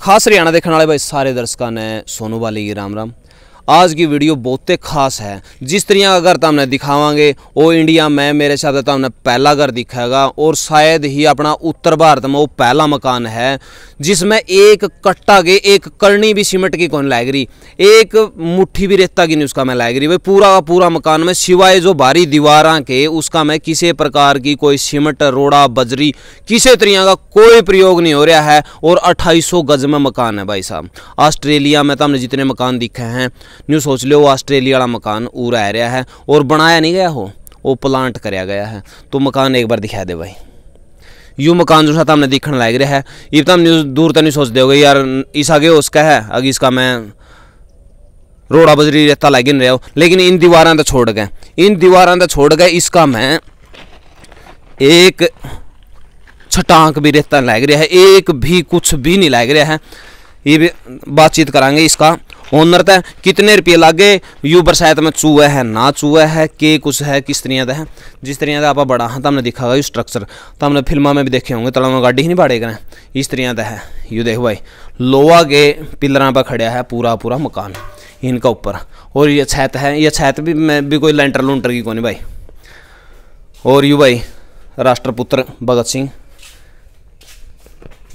ਖਾਸ ਹਰਿਆਣਾ ਦੇਖਣ ਵਾਲੇ ਬਾਈ ਸਾਰੇ ਦਰਸ਼ਕਾਂ ਨੇ ਸੋਨੂ ਵਾਲੀ ਰਾਮ ਰਾਮ आज की वीडियो बहुत खास है जिस तरह का घर तुमने दिखावे वो इंडिया में मेरे हिसाब से तुमने पहला घर दिखेगा और शायद ही अपना उत्तर भारत में वो पहला मकान है जिसमें एक कट्टा के एक करनी भी सिमट की कौन लाग रही एक मुट्ठी भी रेता की नहीं उसका मैं लाग रही भाई पूरा का पूरा मकान में सिवाय जो भारी दीवार के उसका मैं किसी प्रकार की कोई सिमट रोड़ा बजरी किसी तरह का कोई प्रयोग नहीं हो रहा है और अट्ठाईसो गज में मकान है भाई साहब ऑस्ट्रेलिया में तो हमने जितने मकान दिखे हैं न्यू सोच लियो ऑस्ट्रेलिया वाला मकान ऊरा आ रहा है और बनाया नहीं गया हो वो प्लांट कर गया है तो मकान एक बार दिखा दे भाई यू मकान जो था तो हमने दिखने लायक रहा है ये तो हम न्यूज दूर तक नहीं सोच दोगे यार इस आगे उसका है अगे इसका मैं रोड़ा बजरी रेता लाग नहीं रहा हो लेकिन इन दीवार तो छोड़ गए इन दीवार तो छोड़ गए इसका मैं एक छटाक भी रेता लग रहा है एक भी कुछ भी नहीं लग रहा है ये भी बातचीत करांगे इसका ओनर तय कितने रुपये लागे यू बरसात में चूहे है ना चूहे है के कुछ है किस तरह है जिस तरह का आप बड़ा हाँ तुमने दिखा यू स्ट्रक्चर तुमने फिल्मा में भी देखे होंगे तला में गाड़ी ही नहीं बाड़े करें इस तरह का है यू देखो भाई लोहा के पिलर पर खड़ा है पूरा पूरा मकान इनका ऊपर और ये छत है ये छत भी मैं भी कोई लेंटर लूंटर की कौन भाई और यू भाई राष्ट्रपुत्र भगत सिंह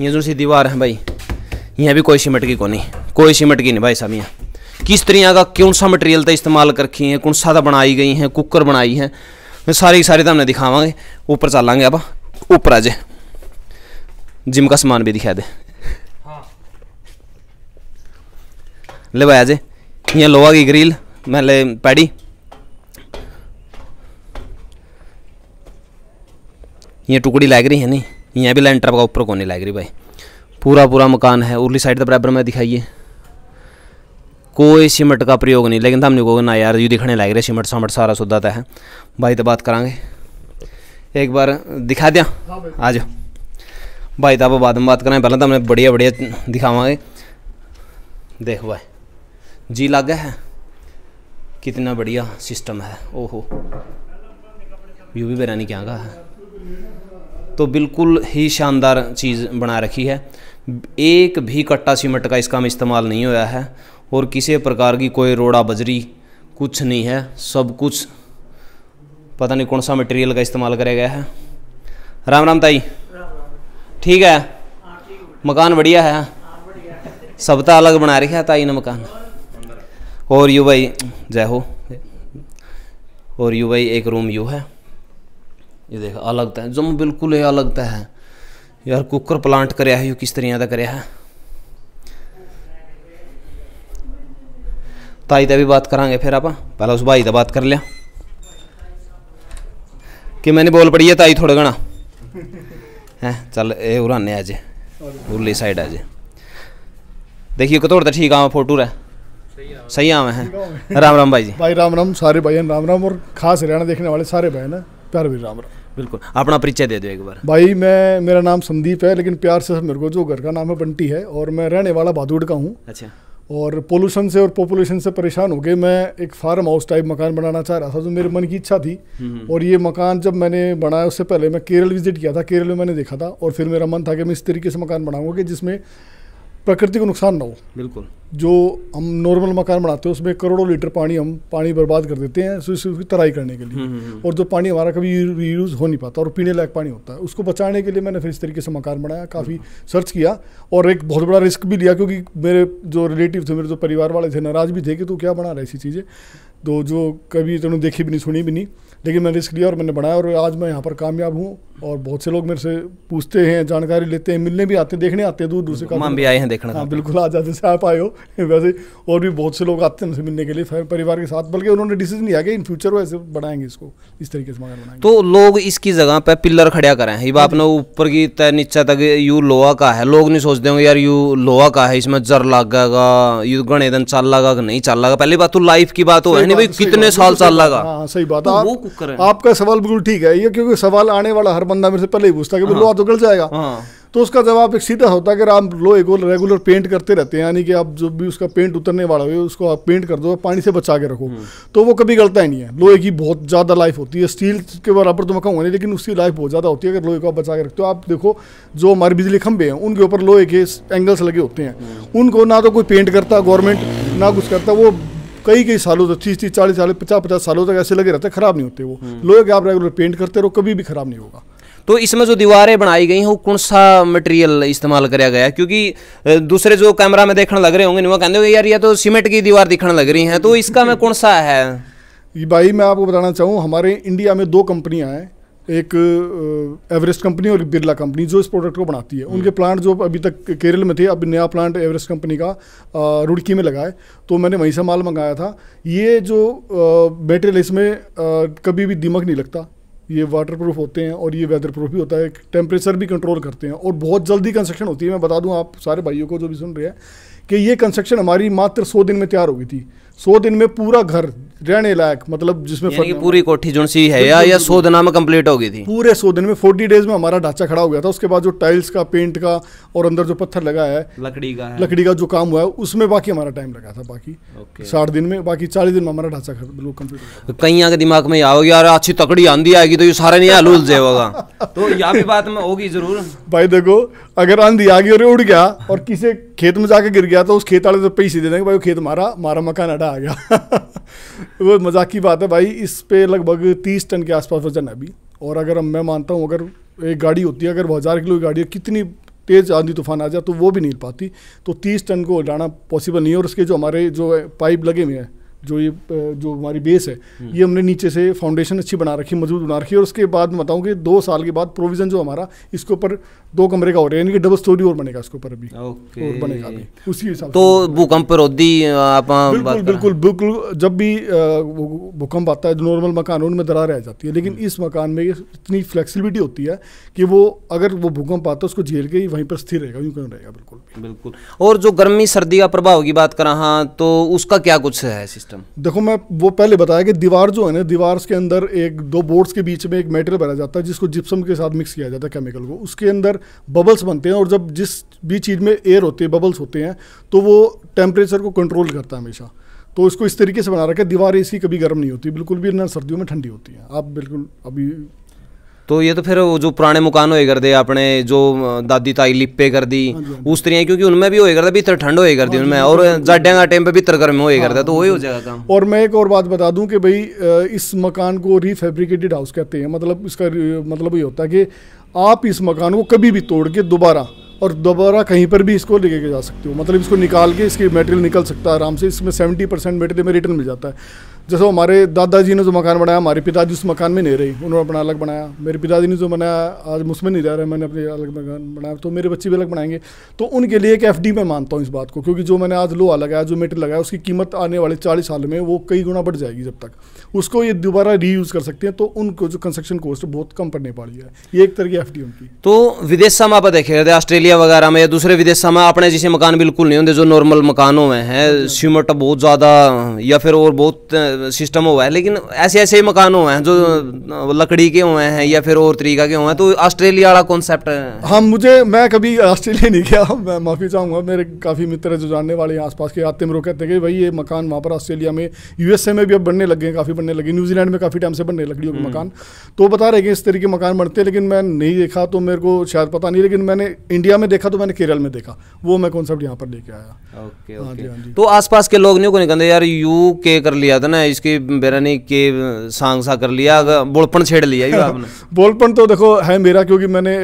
ये जो सी दीवार है भाई यहाँ भी कोई सीमेंट की कौन कोई सिमट की नहीं भाई साहब यहाँ किस तरह का कौन सा मटेरियल का इस्तेमाल कर रखी है कौन सा बनाई गई हैं कुकर बनाई है मैं सारी सारी तो हमने दिखावे ऊपर चलांगे आप ऊपर आज जिम का समान भी दिखा दे ले भाई आजे यहाँ लोहा की ग्रिल मैं ले पैडी ये टुकड़ी लग रही है नहीं यहाँ भी लेंटर का ऊपर कौन नहीं लग रही भाई पूरा पूरा मकान है उर्ली साइड तो बराबर मैं दिखाइए कोई सीमेंट का प्रयोग नहीं लेकिन हमने को ना यार यू दिखने लग रहे सीमेंट सामट सारा सुधा तो है भाई तो बात करा एक बार दिखा दें हाँ, आज भाई तो आप बाद में बात करें पहले तो हमने बढ़िया बढ़िया दिखावे देख भाई जी लागे है कितना बढ़िया सिस्टम है ओहो यू भी बेरानी क्या का है तो बिल्कुल ही शानदार चीज़ बना रखी है एक भी कट्टा सीमेंट का इस काम इस्तेमाल नहीं होया है और किसी प्रकार की कोई रोड़ा बजरी कुछ नहीं है सब कुछ पता नहीं कौन सा मटेरियल का इस्तेमाल करा गया है राम राम ताई ठीक है मकान बढ़िया है सबता अलग बना रखा है ताई ने मकान और यू भाई जय हो और यू भाई एक रूम यू है ये देख अलग तो है जम बिल्कुल ही अलग तो है यार कुकर प्लांट कराया है यू किस तरह का कराया है ताई ਦਾ ਵੀ ਬਾਤ ਕਰਾਂਗੇ ਫਿਰ ਆਪਾਂ ਪਹਿਲਾਂ ਉਸ ਭਾਈ ਦਾ ਬਾਤ ਕਰ ਲਿਆ ਕਿ ਮੈਨੇ ਬੋਲ ਪੜੀ ਹੈ ਤਾਈ ਥੋੜਾ ਗਣਾ है चल ये उराने आज उरली साइड आज देखिए कतौड़ तो ठीक आवा फोटो रे सही आवे हैं राम राम भाई जी भाई राम राम सारे भाई राम राम और खास हरियाणा देखने वाले सारे भाई ना प्यार भी राम राम बिल्कुल अपना परिचय दे दो एक बार भाई मैं मेरा नाम संदीप है लेकिन प्यार से मेरे को जो घर का नाम है बंटी है और मैं रहने वाला बादूड का हूँ अच्छा और पोल्यूशन से और पॉपुलेशन से परेशान हो गए मैं एक फार्म हाउस टाइप मकान बनाना चाह रहा था जो मेरे मन की इच्छा थी हम्म। और ये मकान जब मैंने बनाया उससे पहले मैं केरल विजिट किया था केरल में मैंने देखा था और फिर मेरा मन था कि मैं इस तरीके से मकान बनाऊंगा कि जिसमें प्रकृति को नुकसान ना हो बिल्कुल जो हम नॉर्मल मकान बनाते हैं उसमें करोड़ों लीटर पानी हम पानी बर्बाद कर देते हैं उसकी तराई करने के लिए हम्म, हम्म, हम्म। और जो पानी हमारा कभी रीयूज़ हो नहीं पाता और पीने लायक पानी होता है उसको बचाने के लिए मैंने फिर इस तरीके से मकान बनाया काफ़ी सर्च किया और एक बहुत बड़ा रिस्क भी लिया क्योंकि मेरे जो रिलेटिव थे मेरे जो परिवार वाले थे नाराज़ भी थे कि तू क्या बना रहा है ऐसी चीज़ें तो जो कभी तुमने देखी भी नहीं सुनी भी नहीं लेकिन मैंने रिस्क लिया और मैंने बनाया और आज मैं यहाँ पर कामयाब हूँ और बहुत से लोग मेरे से पूछते हैं जानकारी लेते हैं मिलने भी आते हैं देखने आते हैं दूर दूर से काम भी आए हैं देखना हाँ बिल्कुल आज से आप आए हो वैसे और भी बहुत से लोग आते हैं उनसे मिलने के लिए परिवार के साथ बल्कि उन्होंने डिसीजन लिया कि इन फ्यूचर वैसे ऐसे बनाएंगे इसको इस तरीके से बनाएंगे तो लोग इसकी जगह पर पिल्लर खड़ा करें ये आपने ऊपर की तय नीचे तक यू लोहा का है लोग नहीं सोचते होंगे यार यू लोहा का है इसमें जर लागेगा यू गणेदन चल लगा नहीं चल लगा पहली बात तो लाइफ की बात हो तो है नहीं भाई कितने साल चल लगा हाँ, सही बात तो वो आपका सवाल बिल्कुल ठीक है ये क्योंकि सवाल आने वाला हर बंदा मेरे से पहले ही पूछता है कि लोहा तो गल जाएगा हाँ। तो उसका जवाब एक सीधा होता है कि आप लोहे को रेगुलर पेंट करते रहते हैं यानी कि आप जो भी उसका पेंट उतरने वाला हो उसको आप पेंट कर दो पानी से बचा के रखो हम्म। तो वो कभी गलता ही नहीं है लोहे की बहुत ज़्यादा लाइफ होती है स्टील के बराबर तो मैं कहूँगा लेकिन उसकी लाइफ बहुत ज़्यादा होती है अगर लोहे को आप बचा के रखते हो आप देखो जो हमारे बिजली खंभे हैं उनके ऊपर लोहे के एंगल्स लगे होते हैं हम्म। उनको ना तो कोई पेंट करता गवर्नमेंट ना कुछ करता वो कई कई सालों तक तीस तीस चालीस चालीस पचास पचास सालों तक ऐसे लगे रहते हैं खराब नहीं होते वो हम्म। लोहे के आप रेगुलर पेंट करते रहो कभी भी खराब नहीं होगा तो इसमें जो दीवारें बनाई गई हैं वो कौन सा मटेरियल इस्तेमाल कराया गया क्योंकि दूसरे जो कैमरा में देखने लग रहे होंगे वो कहते यार ये तो सीमेंट की दीवार दिखने लग रही है तो इसका में कौन सा है भाई मैं आपको बताना चाहूँ हमारे इंडिया में दो कंपनियाँ हैं एक एवरेस्ट कंपनी और बिरला कंपनी जो इस प्रोडक्ट को बनाती है उनके प्लांट जो अभी तक केरल में थे अब नया प्लांट एवरेस्ट कंपनी का रुड़की में लगा है तो मैंने वहीं से माल मंगाया था ये जो मेटेरियल इसमें कभी भी दिमक नहीं लगता ये वाटर प्रूफ होते हैं और ये वेदर प्रूफ भी होता है टेम्परेचर भी कंट्रोल करते हैं और बहुत जल्दी कंस्ट्रक्शन होती है मैं बता दूं आप सारे भाइयों को जो भी सुन रहे हैं कि ये कंस्ट्रक्शन हमारी मात्र सौ दिन में तैयार हो गई थी सौ दिन में पूरा घर रहने लायक मतलब जिसमें पूरी कोठी सी है या या सौ दिन में कंप्लीट हो गई थी पूरे सौ दिन में फोर्टी डेज में हमारा ढांचा खड़ा हो गया था उसके बाद जो टाइल्स का पेंट का और अंदर जो पत्थर लगा है लकड़ी का है। लकड़ी का जो काम हुआ है उसमें बाकी हमारा टाइम लगा था बाकी साठ दिन में बाकी चालीस दिन में हमारा ढांचा बिल्कुल कम्प्लीट कहीं आगे दिमाग में आओगे यार अच्छी तकड़ी आंधी आएगी तो ये सारे नहीं हाल उलझे होगा तो यहाँ भी बात में होगी जरूर भाई देखो अगर आंधी आ गई और उड़ गया और किसी खेत में जाके गिर गया तो उस खेत वाले तो पैसे दे देंगे भाई खेत मारा मारा मकान अडा आ गया वो मजाक की बात है भाई इस पे लगभग तीस टन के आसपास वजन है अभी और अगर हम मैं मानता हूँ अगर एक गाड़ी होती है अगर वो हज़ार किलो की गाड़ी है कितनी तेज़ आंधी तूफान आ जाए तो वो भी नहीं पाती तो तीस टन को उड़ाना पॉसिबल नहीं है और उसके जो हमारे जो पाइप लगे हुए हैं जो ये जो हमारी बेस है हम्म। ये हमने नीचे से फाउंडेशन अच्छी बना रखी मजबूत बना रखी और उसके बाद बताऊँ कि दो साल के बाद प्रोविज़न जो हमारा इसके ऊपर दो कमरे का हो रहा है यानी कि डबल स्टोरी और बनेगा इसके ऊपर अभी और बनेगा अभी उसी हिसाब तो भूकंप रोधी आप बिल्कुल बिल्कुल बिल्कुल जब भी भूकंप आता है नॉर्मल मकान उनमें दरार रह जाती है लेकिन हम्म। इस मकान में इतनी फ्लेक्सीबिलिटी होती है कि वो अगर वो भूकंप आता है उसको झेल के ही वहीं पर स्थिर रहेगा यूँ क्यों रहेगा बिल्कुल बिल्कुल और जो गर्मी सर्दी का प्रभाव की बात करा हाँ तो उसका क्या कुछ है सिस्टम सिस्टम देखो मैं वो पहले बताया कि दीवार जो है ना दीवार के अंदर एक दो बोर्ड्स के बीच में एक मेटेरियल भरा जाता है जिसको जिप्सम के साथ मिक्स किया जाता है केमिकल को उसके अंदर बबल्स बनते हैं और जब जिस भी चीज़ में एयर होती है बबल्स होते हैं तो वो टेम्परेचर को कंट्रोल करता है हमेशा तो इसको इस तरीके से बना रखा है दीवार इसकी कभी गर्म नहीं होती बिल्कुल भी ना सर्दियों में ठंडी होती है आप बिल्कुल अभी तो ये तो फिर जो पुराने मकान होए करते अपने जो दादी ताई लिपे कर दी हाँ हाँ उस तरह क्योंकि उनमें भी होए करता भीतर ठंड होए करती हाँ उनमें और जाडिया का टाइम पे भीतर गर्म होए करता तो वही हो जाएगा काम और मैं एक और बात बता दूं कि भाई इस मकान को रीफेब्रिकेटेड हाउस कहते हैं मतलब इसका मतलब ये होता है कि आप इस मकान को कभी भी तोड़ के दोबारा और दोबारा कहीं पर भी इसको लेके जा सकते हो मतलब इसको निकाल के इसके मटेरियल निकल सकता है आराम से इसमें सेवेंटी परसेंट मेटेरियल में रिटर्न मिल जाता है जैसे हमारे दादाजी ने जो मकान बनाया हमारे पिताजी उस मकान में नहीं रहे उन्होंने अपना अलग बनाया मेरे पिताजी ने जो बनाया आज उसमें नहीं रह रहे मैंने अपने अलग मकान बनाया तो मेरे बच्चे भी अलग बनाएंगे तो उनके लिए एक एफ मैं मानता हूँ इस बात को क्योंकि जो मैंने आज लोहा लगाया जो मेटर लगाया उसकी कीमत आने वाले चालीस साल में वो कई गुना बढ़ जाएगी जब तक उसको ये दोबारा रीयूज़ कर सकते हैं तो उनको जो कंस्ट्रक्शन कॉस्ट बहुत कम पड़ने पड़ रही है ये एक तरह की एफ उनकी तो विदेश में आप देखे ऑस्ट्रेलिया वगैरह में या दूसरे विदेश में अपने जैसे मकान बिल्कुल नहीं होंगे जो नॉर्मल मकानों में है सीमेंट तो बहुत ज़्यादा या फिर और बहुत सिस्टम हुआ है लेकिन ऐसे ऐसे मकान हुए हैं जो लकड़ी के हुए हैं या फिर और तरीका के हुए हैं तो ऑस्ट्रेलिया वाला कॉन्सेप्ट है हाँ मुझे मैं कभी ऑस्ट्रेलिया नहीं गया मैं माफ़ी चाहूँगा मेरे काफ़ी मित्र जो जानने वाले हैं आसपास के आते मेरे कहते हैं कि भाई ये मकान वहाँ पर ऑस्ट्रेलिया में यूएसए में भी अब बनने लगे हैं काफ़ी बनने लगे न्यूजीलैंड में काफ़ी टाइम से बनने लकड़ियों के हम्म। मकान तो बता रहे कि इस तरीके मकान बनते हैं लेकिन मैं नहीं देखा तो मेरे को शायद पता नहीं लेकिन मैंने इंडिया में देखा तो मैंने केरल में देखा वो मैं कॉन्सेप्ट यहाँ पर लेके आया ओके हाँ हाँ तो आसपास के लोग नहीं को नहीं कहते यार यू के कर लिया था ना आपने इसकी नहीं के सांग सा कर लिया बोलपन छेड़ लिया ही आपने बोलपन तो देखो है मेरा क्योंकि मैंने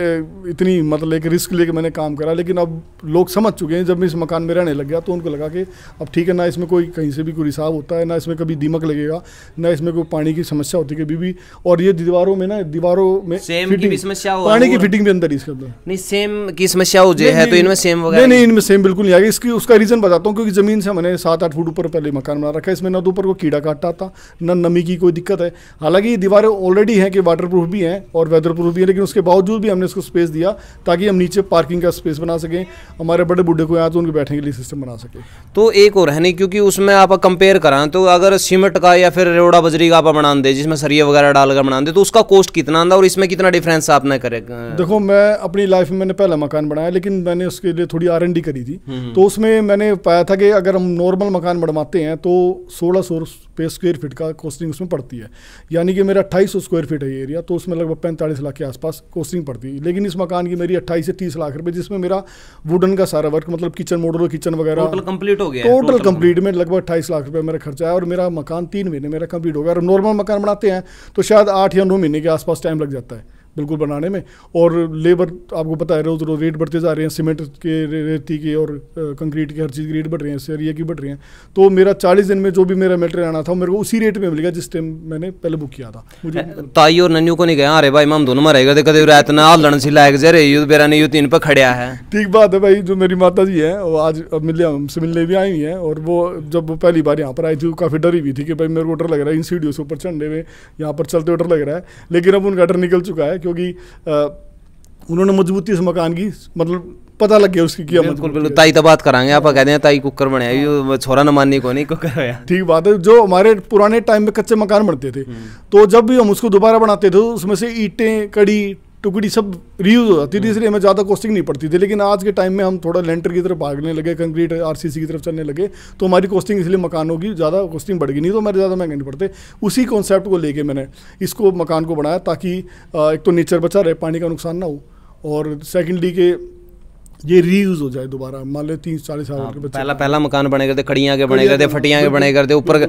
इतनी मतलब एक रिस्क लेके मैंने काम करा लेकिन अब लोग समझ चुके हैं जब मैं इस मकान में रहने लग गया तो उनको लगा कि अब ठीक है ना इसमें कोई कहीं से भी कोई रिसाव होता है ना इसमें कभी दीमक लगेगा ना इसमें कोई पानी की समस्या होती कभी भी और ये दीवारों में ना दीवारों में सेम की समस्या हो पानी की फिटिंग भी अंदर इसके अंदर नहीं सेम की समस्या हो जाए है तो इनमें सेम वगैरह नहीं नहीं इनमें सेम बिल्कुल नहीं आएगी इसकी उसका रीजन बताता हूँ क्योंकि जमीन से मैंने सात आठ फुट ऊपर पहले मकान बना रखा है इसमें ना तो ऊपर को कीड़ा घाटा था न नमी की कोई दिक्कत है हालांकि ये दीवारें ऑलरेडी हैं कि वाटर प्रूफ भी हैं और वेदर प्रूफ भी हैं लेकिन उसके बावजूद भी हमने इसको स्पेस दिया ताकि हम नीचे पार्किंग का स्पेस बना सकें हमारे बड़े बूढ़े को यहाँ तो उनके बैठने के लिए सिस्टम बना सकें तो एक और है नहीं क्योंकि उसमें आप कंपेयर कराएं तो अगर सीमेंट का या फिर रेवड़ा बजरी का आप बना दें जिसमें सरिये वगैरह डालकर बना दें तो उसका कॉस्ट कितना आंदा और इसमें कितना डिफरेंस आपने करे देखो मैं अपनी लाइफ में मैंने पहला मकान बनाया लेकिन मैंने उसके लिए थोड़ी आर करी थी हम्म, हम्म। तो उसमें मैंने पाया था कि अगर हम नॉर्मल मकान बनवाते हैं तो सोलह सौ पे स्क्वायर फीट का कोस्टिंग उसमें पड़ती है यानी कि मेरा अट्ठाईस स्क्वायर फीट है ये एरिया तो उसमें लगभग पैंतालीस लाख के आसपास कोस्टिंग पड़ती है लेकिन इस मकान की मेरी अट्ठाईस से तीस लाख रुपये जिसमें मेरा वुडन का सारा वर्क मतलब किचन मॉडल किचन वगैरह टोटल कंप्लीट हो गया टोटल कंप्लीट में लगभग अट्ठाईस लाख रुपये मेरा खर्चा है और मेरा मकान तीन महीने मेरा कंप्लीट हो गया और नॉर्मल मकान बनाते हैं तो शायद आठ या नौ महीने के आसपास टाइम लग जाता है बिल्कुल बनाने में और लेबर आपको पता है रोज़ रोज़ रेट बढ़ते जा रहे हैं सीमेंट के रेती के और कंक्रीट के हर चीज़ के रेट बढ़ रहे हैं सरिया की बढ़ रही हैं तो मेरा चालीस दिन में जो भी मेरा मटेरियल आना था मेरे को उसी रेट में मिल गया जिस टाइम मैंने पहले बुक किया था मुझे ताई और नन्यू को नहीं गया अरे भाई माम दोनों में रहेगा देखो रात ना लड़न सी लायक जे रही बेरा नहीं तीन पर खड़िया है ठीक बात है भाई जो मेरी माता जी है वो आज मिलने हमसे मिलने भी आई हुई हैं और वो जब वो पहली बार यहाँ पर आई थी काफ़ी डरी हुई थी कि भाई मेरे को डर लग रहा है इन सीढ़ियों से ऊपर चढ़ने में यहाँ पर चलते हुए डर लग रहा है लेकिन अब उनका डर निकल चुका है क्योंकि उन्होंने मजबूती इस मकान की मतलब पता लग गया उसकी क्या बिल्कुल बिल्कुल ताई तो बात कराएंगे आप कहते हैं ताई कुकर बनाया छोरा न मानने को नहीं कुकर बनाया ठीक बात है जो हमारे पुराने टाइम में कच्चे मकान बनते थे हम्म। तो जब भी हम उसको दोबारा बनाते थे तो उसमें से ईंटें कड़ी टुकड़ी सब रीयूज हो जाती थी हम्म। इसलिए हमें ज़्यादा कॉस्टिंग नहीं पड़ती थी लेकिन आज के टाइम में हम थोड़ा लेंटर की तरफ भागने लगे कंक्रीट आरसीसी की तरफ चलने लगे तो हमारी कॉस्टिंग इसलिए मकानों की ज़्यादा कॉस्टिंग बढ़ गई नहीं तो हमारे ज़्यादा महंगे नहीं पड़ते उसी कॉन्सेप्ट को लेके मैंने इसको मकान को बनाया ताकि एक तो नेचर बचा रहे पानी का नुकसान ना हो और सेकेंडली के ये रीयूज हो जाए दोबारा मान लो तीन साढ़े साल हाँ, पहला पहला मकान बने करते खड़ियाँ के बने करते फटियाँ के बने करते ऊपर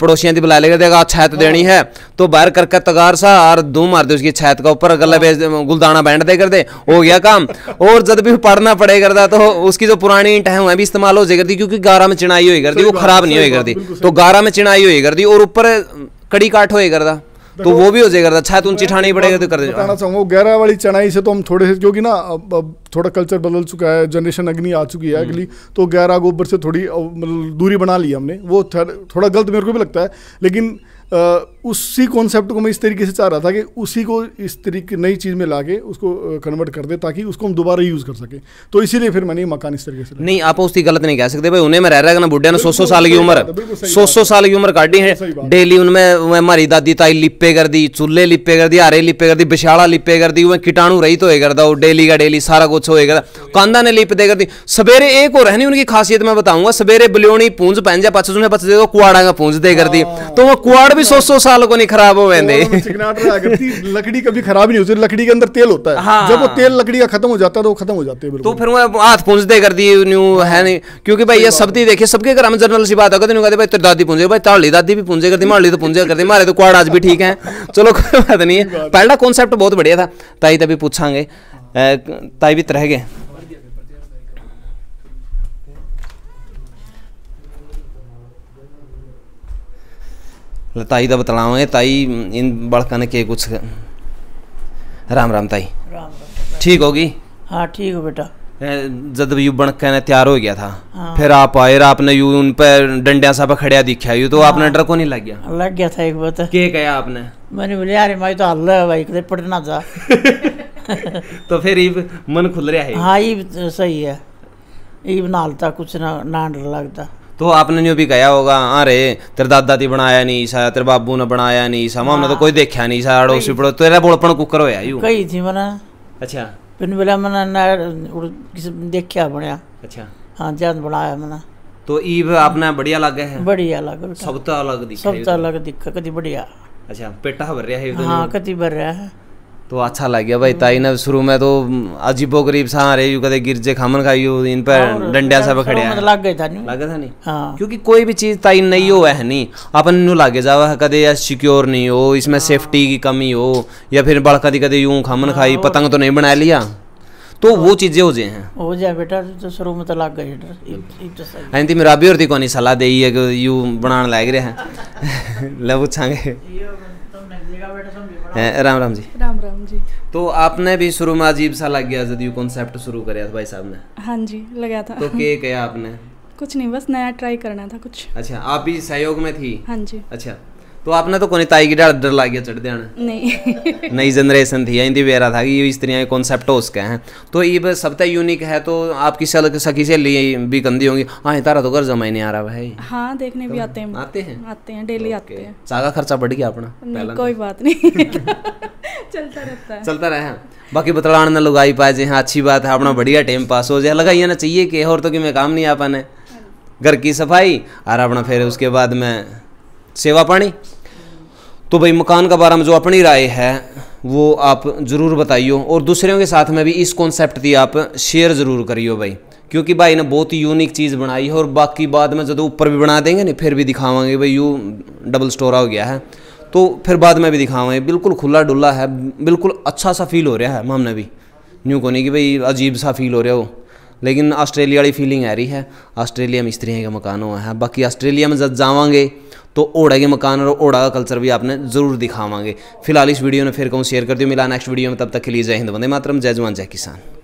पड़ोसियाँ की बुला ले करते अगर देनी है तो बाहर करके तगार सा और दो मार दे उसकी छत का ऊपर गला हाँ। बेच गुलदाना बैंड दे करते हो गया काम और जब भी पढ़ना पड़े करता तो उसकी जो पुरानी ईंट है वह भी इस्तेमाल हो जाए करती क्योंकि गारा में चिनाई हुई करती वो खराब नहीं हुई करती तो गारा में चिनाई हुई करती और ऊपर कड़ी काट हुई करता तो वो भी हो जाएगा अच्छा तुम तो ही पड़ेगा तो कर देना चाहूँगा गहरा वाली चढ़ाई से तो हम थोड़े से क्योंकि ना अब थोड़ा कल्चर बदल चुका है जनरेशन अग्नि आ चुकी है हम्म। अगली तो गहरा गोबर से थोड़ी मतलब दूरी बना ली हमने वो थोड़ा गलत मेरे को भी लगता है लेकिन उसी कॉन्सेप्ट को मैं इस तरीके से चाह रहा था कि उसी को इस तरीके नई चीज़ में ला के उसको कन्वर्ट कर दे ताकि उसको हम दोबारा यूज़ कर सकें तो इसीलिए फिर मैंने मकान इस तरीके से नहीं आप उसकी गलत नहीं कह सकते भाई उन्हें मैं रह रहा ना बुढ़िया ने सौ सौ साल की उम्र सौ सौ साल की उम्र काटी है डेली उनमें हमारी दादी ताई लिपे कर दी चूल्हे लिपे कर दी हरे लिपे कर दी बिछाड़ा लिपे कर दी वह कीटाणु रही तो कर दो डेली का डेली सारा कुछ होएगा कांदा ने लिप दे कर दी सवेरे एक और रहनी उनकी खासियत मैं बताऊंगा सवेरे बलियोनी पूंज पहन जा पचसुने पच दे कुआड़ा का पूंज दे कर दी हाँ। तो वो कुआड़ भी सौ सौ साल बाल को नहीं खराब हो तो वेंदे लकड़ी कभी खराब नहीं होती लकड़ी के अंदर तेल होता है हाँ। जब वो तेल लकड़ी का खत्म हो जाता है तो खत्म हो जाते हैं तो फिर वो हाथ पूंजते कर दी न्यू है नहीं क्योंकि भाई ये सब देखिए सबके घर में जनरल सी बात है कहते भाई तेरी दादी पूंजे भाई ताली दादी भी पूंजे करती माड़ी तो पूंजे करती मारे तो कुआड़ आज भी ठीक है चलो कोई बात नहीं है पहला कॉन्सेप्ट बहुत बढ़िया था ताई तभी पूछांगे ताई भी तरह गए ताई का दा है ताई इन ने के कुछ राम राम ताई राम राम ठीक होगी हाँ ठीक हो बेटा जद यू बणकन तैयार हो गया था हाँ। फिर आप आए आपने यू उन पर डंडिया सा खड़िया दिखा यू तो हाँ। आपने डर को नहीं लग गया लग गया था एक बात के कहा आपने मैंने बोले यार मैं तो हल्ला भाई कदे पटना जा तो फिर ये मन खुल रहा है हाँ ये तो सही है ये बना लता कुछ ना ना डर लगता तो आपने जो भी कहा होगा अरे हाँ तेरे दादा ती बनाया नहीं सा तेरे बाबू ने बनाया नहीं सा मामने तो हाँ। कोई देखा नहीं सा अड़ोसी पड़ो तेरा बोलपण कुकर होया यू कही थी मना अच्छा पिन बोला मना ना देखा बनया अच्छा हाँ जान बनाया मना तो ईव आपने बढ़िया लगे है बढ़िया लगे सब तो अलग दिखा सब तो अलग दिखा कदी बढ़िया अच्छा पेटा भर रहा है हाँ कदी भर रहा है तो अच्छा लग गया भाई ताई ने शुरू में तो अजीबो गरीब सा रहे यू कदे गिरजे खामन खाई इन पर हाँ, डंडिया सब तो खड़े हैं मतलब लग गए था नहीं लग गया था नहीं हाँ। क्योंकि कोई भी चीज ताई नहीं हो है नहीं अपन नु लागे जावा कदे या सिक्योर नहीं हो इसमें हाँ। सेफ्टी की कमी हो या फिर बड़ कदी कदे यूं खामन खाई हाँ, पतंग तो नहीं बना लिया तो वो चीजें हो जाए हैं हो जाए बेटा तो शुरू में तो लग गए डर तो हां मेरा भी और ती कोनी सलाह देई है कि यू बनाने लाग रहे हैं ले पूछांगे राम राम जी जी तो आपने भी शुरू में अजीब सा लग गया जदयू कॉन्सेप्ट शुरू कर भाई साहब ने हाँ जी लगा था तो के क्या आपने कुछ नहीं बस नया ट्राई करना था कुछ अच्छा आप भी सहयोग में थी हाँ जी अच्छा तो आपने तो कोनी ताई की डर डर लग गया चढ़ देना नहीं नई जनरेशन थी इंदी वेरा था कि ये इस तरह के कॉन्सेप्ट हो सके हैं तो ये बस सब यूनिक है तो आपकी सल सखी से ली भी गंदी होंगी हाँ तारा तो घर जमा ही नहीं आ रहा भाई हाँ देखने तो भी आते हैं आते हैं आते हैं डेली आते हैं सागा खर्चा बढ़ गया अपना कोई तो। बात नहीं चलता रहता है चलता रहे बाकी बतलाण ना लोग आई पाए जे हाँ अच्छी बात है अपना बढ़िया टाइम पास हो जाए लगाइए ना चाहिए कि और तो कि मैं काम नहीं आ पाने घर की सफाई और अपना फिर उसके बाद में सेवा पानी तो भाई मकान के बारे में जो अपनी राय है वो आप ज़रूर बताइयो और दूसरों के साथ में भी इस कॉन्सेप्ट की आप शेयर ज़रूर करियो भाई क्योंकि भाई ने बहुत ही यूनिक चीज़ बनाई है और बाकी बाद में जब ऊपर भी बना देंगे ना फिर भी दिखावांगे भाई यू डबल स्टोरा हो गया है तो फिर बाद में भी दिखावें बिल्कुल खुला डुल्ला है बिल्कुल अच्छा सा फील हो रहा है मामने भी न्यू को नहीं कि भाई अजीब सा फील हो रहा हो लेकिन ऑस्ट्रेलिया वाली फीलिंग आ रही है ऑस्ट्रेलिया में इस के मकान हुआ है बाकी ऑस्ट्रेलिया में जब जावांगे तो ओड़ा के मकान और ओड़ा का कल्चर भी आपने जरूर दिखावांगे फिलहाल इस वीडियो ने फिर कहूँ शेयर कर दियो मिला नेक्स्ट वीडियो में तब तक के लिए जय हिंद वंदे मातरम जय जवान जय किसान